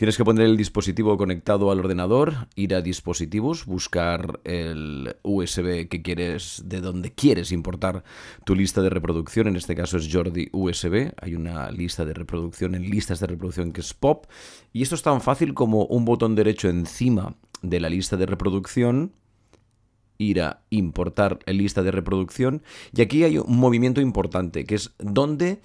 Tienes que poner el dispositivo conectado al ordenador, ir a dispositivos, buscar el USB que quieres, de donde quieres importar tu lista de reproducción. En este caso es Jordi USB. Hay una lista de reproducción en listas de reproducción que es pop. Y esto es tan fácil como un botón derecho encima de la lista de reproducción ir a importar lista de reproducción. Y aquí hay un movimiento importante, que es dónde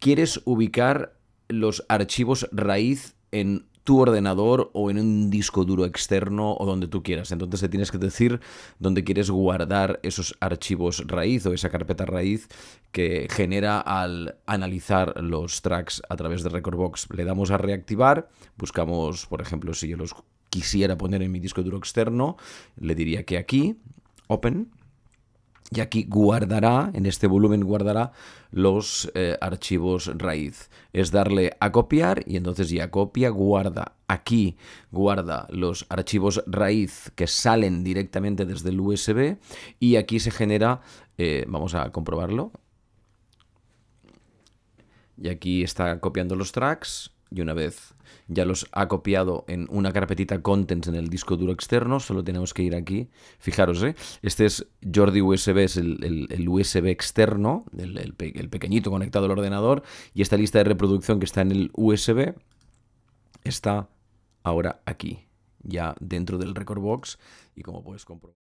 quieres ubicar los archivos raíz en tu ordenador o en un disco duro externo o donde tú quieras. Entonces te tienes que decir dónde quieres guardar esos archivos raíz o esa carpeta raíz que genera al analizar los tracks a través de Recordbox. Le damos a reactivar, buscamos, por ejemplo, si yo los quisiera poner en mi disco duro externo, le diría que aquí, Open, y aquí guardará, en este volumen guardará los eh, archivos raíz. Es darle a copiar y entonces ya copia, guarda. Aquí guarda los archivos raíz que salen directamente desde el USB y aquí se genera, eh, vamos a comprobarlo, y aquí está copiando los tracks y una vez ya los ha copiado en una carpetita contents en el disco duro externo, solo tenemos que ir aquí. Fijaros, ¿eh? este es Jordi USB, es el, USB externo, el, el pequeñito conectado al ordenador, y esta lista de reproducción que está en el USB está ahora aquí, ya dentro del record box, y como puedes comprobar.